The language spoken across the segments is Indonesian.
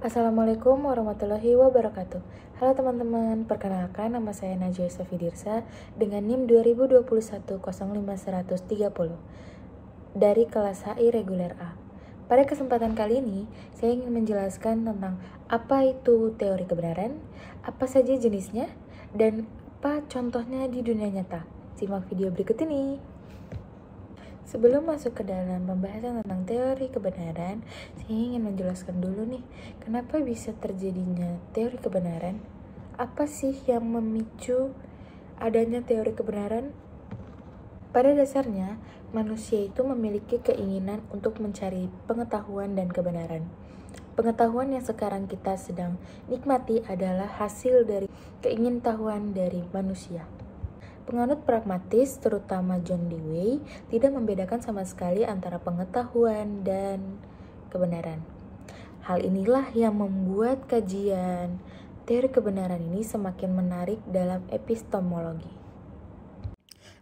Assalamualaikum warahmatullahi wabarakatuh. Halo teman-teman, perkenalkan nama saya Najwa Safidirsa dengan NIM 2021 05130 dari kelas HI reguler A. Pada kesempatan kali ini, saya ingin menjelaskan tentang apa itu teori kebenaran, apa saja jenisnya, dan apa contohnya di dunia nyata. Simak video berikut ini. Sebelum masuk ke dalam pembahasan tentang teori kebenaran, saya ingin menjelaskan dulu nih, kenapa bisa terjadinya teori kebenaran? Apa sih yang memicu adanya teori kebenaran? Pada dasarnya, manusia itu memiliki keinginan untuk mencari pengetahuan dan kebenaran. Pengetahuan yang sekarang kita sedang nikmati adalah hasil dari keingintahuan dari manusia. Penganut pragmatis, terutama John Dewey, tidak membedakan sama sekali antara pengetahuan dan kebenaran. Hal inilah yang membuat kajian teori kebenaran ini semakin menarik dalam epistemologi.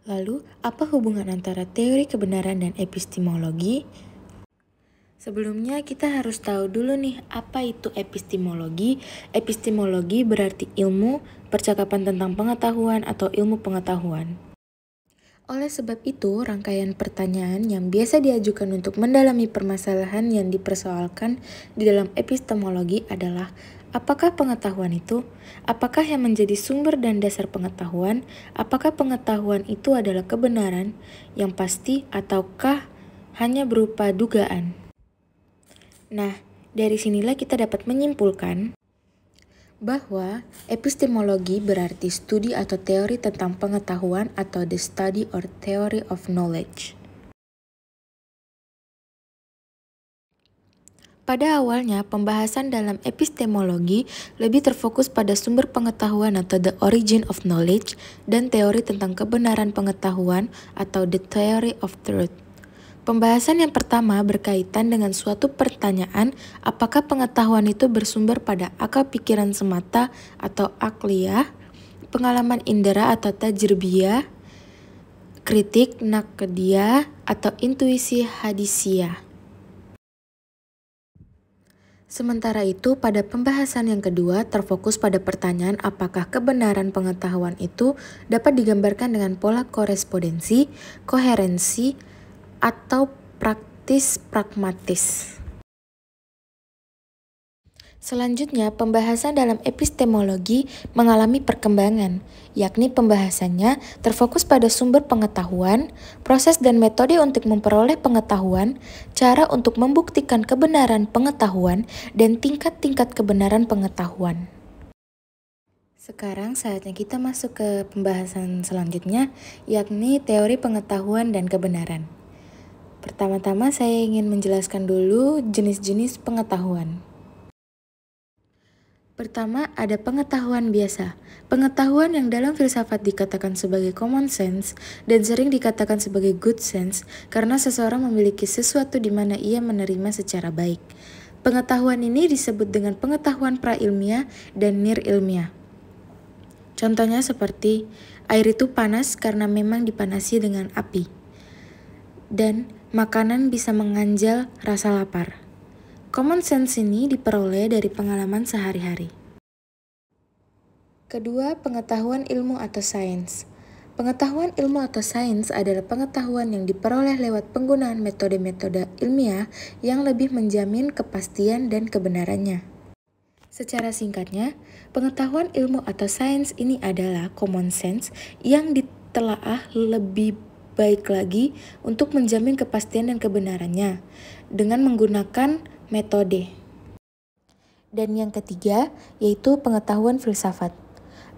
Lalu, apa hubungan antara teori kebenaran dan epistemologi? Sebelumnya kita harus tahu dulu nih apa itu epistemologi. Epistemologi berarti ilmu percakapan tentang pengetahuan atau ilmu pengetahuan. Oleh sebab itu, rangkaian pertanyaan yang biasa diajukan untuk mendalami permasalahan yang dipersoalkan di dalam epistemologi adalah Apakah pengetahuan itu? Apakah yang menjadi sumber dan dasar pengetahuan? Apakah pengetahuan itu adalah kebenaran yang pasti ataukah hanya berupa dugaan? Nah, dari sinilah kita dapat menyimpulkan bahwa epistemologi berarti studi atau teori tentang pengetahuan atau the study or theory of knowledge. Pada awalnya, pembahasan dalam epistemologi lebih terfokus pada sumber pengetahuan atau the origin of knowledge dan teori tentang kebenaran pengetahuan atau the theory of truth. Pembahasan yang pertama berkaitan dengan suatu pertanyaan apakah pengetahuan itu bersumber pada akal pikiran semata atau akliyah, pengalaman indera atau tajribiyah, kritik nakedia atau intuisi hadisiyah. Sementara itu, pada pembahasan yang kedua terfokus pada pertanyaan apakah kebenaran pengetahuan itu dapat digambarkan dengan pola korespondensi, koherensi, atau praktis pragmatis. Selanjutnya, pembahasan dalam epistemologi mengalami perkembangan, yakni pembahasannya terfokus pada sumber pengetahuan, proses dan metode untuk memperoleh pengetahuan, cara untuk membuktikan kebenaran pengetahuan, dan tingkat-tingkat kebenaran pengetahuan. Sekarang saatnya kita masuk ke pembahasan selanjutnya, yakni teori pengetahuan dan kebenaran. Pertama-tama saya ingin menjelaskan dulu jenis-jenis pengetahuan. Pertama, ada pengetahuan biasa. Pengetahuan yang dalam filsafat dikatakan sebagai common sense dan sering dikatakan sebagai good sense karena seseorang memiliki sesuatu di mana ia menerima secara baik. Pengetahuan ini disebut dengan pengetahuan pra ilmiah dan nir ilmiah. Contohnya seperti air itu panas karena memang dipanasi dengan api dan makanan bisa menganjal rasa lapar. Common sense ini diperoleh dari pengalaman sehari-hari. Kedua, pengetahuan ilmu atau sains. Pengetahuan ilmu atau sains adalah pengetahuan yang diperoleh lewat penggunaan metode-metode ilmiah yang lebih menjamin kepastian dan kebenarannya. Secara singkatnya, pengetahuan ilmu atau sains ini adalah common sense yang ditelaah lebih baik lagi untuk menjamin kepastian dan kebenarannya dengan menggunakan metode. Dan yang ketiga yaitu pengetahuan filsafat.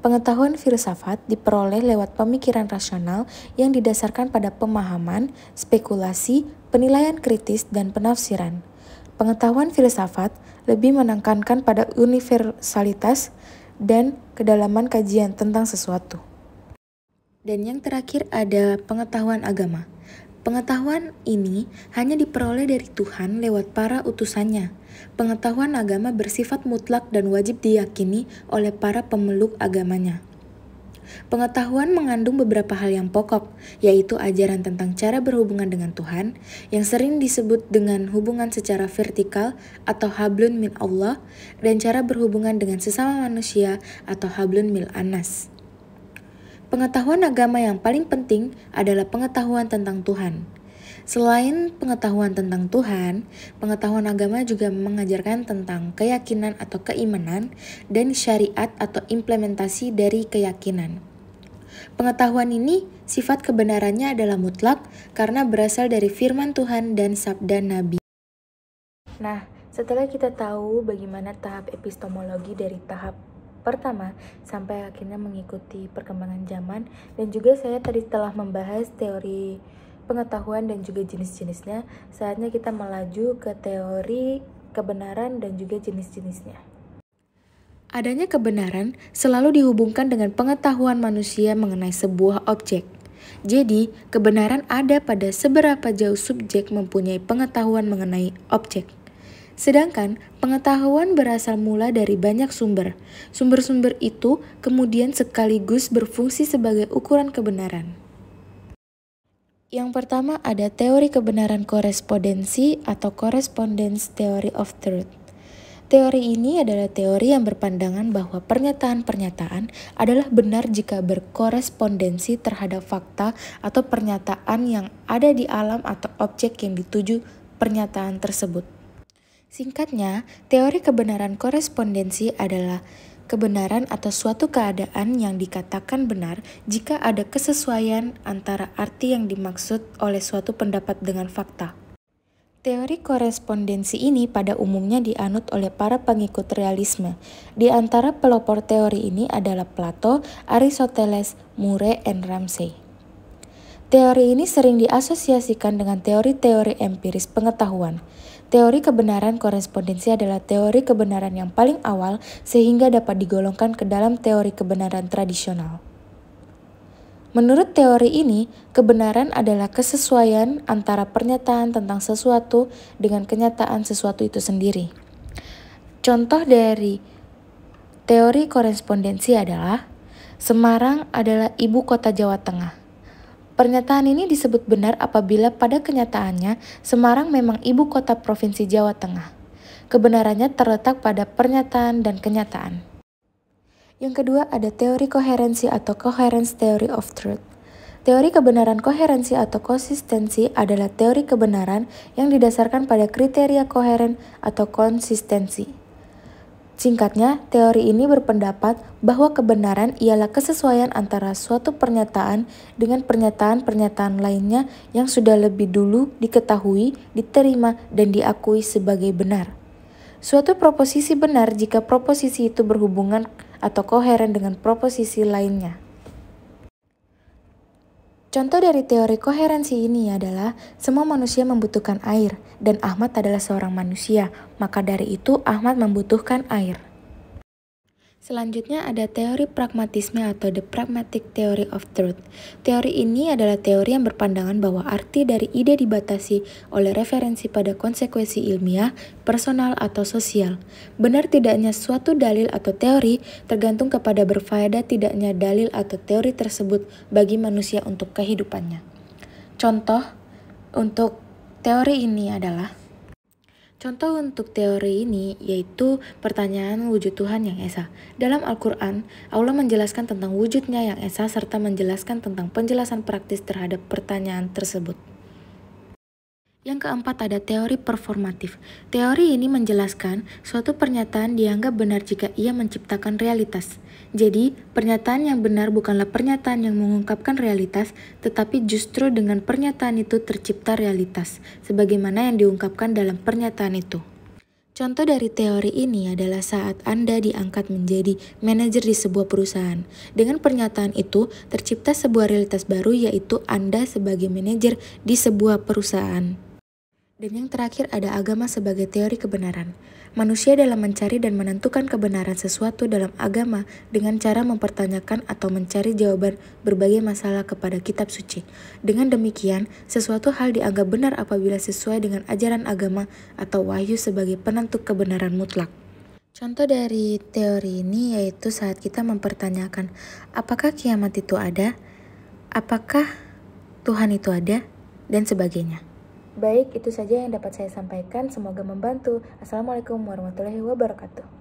Pengetahuan filsafat diperoleh lewat pemikiran rasional yang didasarkan pada pemahaman, spekulasi, penilaian kritis, dan penafsiran. Pengetahuan filsafat lebih menekankan pada universalitas dan kedalaman kajian tentang sesuatu. Dan yang terakhir ada pengetahuan agama. Pengetahuan ini hanya diperoleh dari Tuhan lewat para utusannya. Pengetahuan agama bersifat mutlak dan wajib diyakini oleh para pemeluk agamanya. Pengetahuan mengandung beberapa hal yang pokok, yaitu ajaran tentang cara berhubungan dengan Tuhan, yang sering disebut dengan hubungan secara vertikal atau hablun min Allah, dan cara berhubungan dengan sesama manusia atau hablun mil anas. Pengetahuan agama yang paling penting adalah pengetahuan tentang Tuhan. Selain pengetahuan tentang Tuhan, pengetahuan agama juga mengajarkan tentang keyakinan atau keimanan dan syariat atau implementasi dari keyakinan. Pengetahuan ini sifat kebenarannya adalah mutlak karena berasal dari firman Tuhan dan sabda nabi. Nah, setelah kita tahu bagaimana tahap epistemologi dari tahap pertama sampai akhirnya mengikuti perkembangan zaman dan juga saya tadi telah membahas teori pengetahuan dan juga jenis-jenisnya. Saatnya kita melaju ke teori kebenaran dan juga jenis-jenisnya. Adanya kebenaran selalu dihubungkan dengan pengetahuan manusia mengenai sebuah objek. Jadi, kebenaran ada pada seberapa jauh subjek mempunyai pengetahuan mengenai objek. Sedangkan pengetahuan berasal mula dari banyak sumber. Sumber-sumber itu kemudian sekaligus berfungsi sebagai ukuran kebenaran. Yang pertama ada teori kebenaran korespondensi atau correspondence theory of truth. Teori ini adalah teori yang berpandangan bahwa pernyataan-pernyataan adalah benar jika berkorespondensi terhadap fakta atau pernyataan yang ada di alam atau objek yang dituju pernyataan tersebut. Singkatnya, teori kebenaran korespondensi adalah kebenaran atau suatu keadaan yang dikatakan benar jika ada kesesuaian antara arti yang dimaksud oleh suatu pendapat dengan fakta. Teori korespondensi ini pada umumnya dianut oleh para pengikut realisme. Di antara pelopor teori ini adalah Plato, Aristoteles, Mure, dan Ramsey. Teori ini sering diasosiasikan dengan teori-teori empiris pengetahuan. Teori kebenaran korespondensi adalah teori kebenaran yang paling awal sehingga dapat digolongkan ke dalam teori kebenaran tradisional. Menurut teori ini, kebenaran adalah kesesuaian antara pernyataan tentang sesuatu dengan kenyataan sesuatu itu sendiri. Contoh dari teori korespondensi adalah Semarang adalah ibu kota Jawa Tengah. Pernyataan ini disebut benar apabila pada kenyataannya Semarang memang ibu kota Provinsi Jawa Tengah. Kebenarannya terletak pada pernyataan dan kenyataan. Yang kedua ada teori koherensi atau coherence theory of truth. Teori kebenaran koherensi atau konsistensi adalah teori kebenaran yang didasarkan pada kriteria koheren atau konsistensi. Singkatnya, teori ini berpendapat bahwa kebenaran ialah kesesuaian antara suatu pernyataan dengan pernyataan-pernyataan lainnya yang sudah lebih dulu diketahui, diterima, dan diakui sebagai benar. Suatu proposisi benar jika proposisi itu berhubungan atau koheren dengan proposisi lainnya. Contoh dari teori koherensi ini adalah semua manusia membutuhkan air, dan Ahmad adalah seorang manusia, maka dari itu Ahmad membutuhkan air. Selanjutnya ada teori pragmatisme atau The Pragmatic Theory of Truth. Teori ini adalah teori yang berpandangan bahwa arti dari ide dibatasi oleh referensi pada konsekuensi ilmiah, personal, atau sosial. Benar tidaknya suatu dalil atau teori tergantung kepada berfaedah tidaknya dalil atau teori tersebut bagi manusia untuk kehidupannya. Contoh untuk teori ini adalah Contoh untuk teori ini yaitu pertanyaan wujud Tuhan yang esa. Dalam Al-Quran, Allah menjelaskan tentang wujudnya yang esa serta menjelaskan tentang penjelasan praktis terhadap pertanyaan tersebut. Yang keempat ada teori performatif. Teori ini menjelaskan suatu pernyataan dianggap benar jika ia menciptakan realitas. Jadi, pernyataan yang benar bukanlah pernyataan yang mengungkapkan realitas, tetapi justru dengan pernyataan itu tercipta realitas, sebagaimana yang diungkapkan dalam pernyataan itu. Contoh dari teori ini adalah saat Anda diangkat menjadi manajer di sebuah perusahaan. Dengan pernyataan itu, tercipta sebuah realitas baru yaitu Anda sebagai manajer di sebuah perusahaan. Dan yang terakhir ada agama sebagai teori kebenaran. Manusia dalam mencari dan menentukan kebenaran sesuatu dalam agama dengan cara mempertanyakan atau mencari jawaban berbagai masalah kepada kitab suci. Dengan demikian, sesuatu hal dianggap benar apabila sesuai dengan ajaran agama atau wahyu sebagai penentu kebenaran mutlak. Contoh dari teori ini yaitu saat kita mempertanyakan apakah kiamat itu ada, apakah Tuhan itu ada, dan sebagainya. Baik, itu saja yang dapat saya sampaikan. Semoga membantu. Assalamualaikum warahmatullahi wabarakatuh.